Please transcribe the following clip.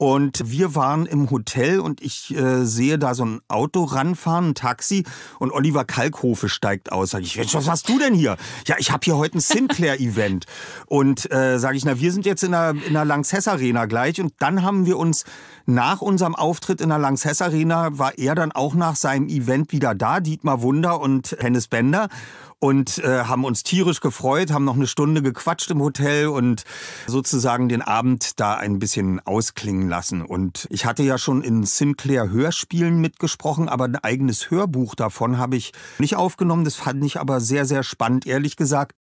Und wir waren im Hotel und ich äh, sehe da so ein Auto ranfahren, ein Taxi. Und Oliver Kalkhofe steigt aus. Sag ich, Mensch, was hast du denn hier? Ja, ich habe hier heute ein Sinclair-Event. und äh, sage ich, na, wir sind jetzt in der, in der Lanxess Arena gleich. Und dann haben wir uns nach unserem Auftritt in der Lanxess Arena, war er dann auch nach seinem Event wieder da, Dietmar Wunder und Hennes Bender und äh, haben uns tierisch gefreut, haben noch eine Stunde gequatscht im Hotel und sozusagen den Abend da ein bisschen ausklingen lassen. Und ich hatte ja schon in Sinclair Hörspielen mitgesprochen, aber ein eigenes Hörbuch davon habe ich nicht aufgenommen. Das fand ich aber sehr, sehr spannend. Ehrlich gesagt,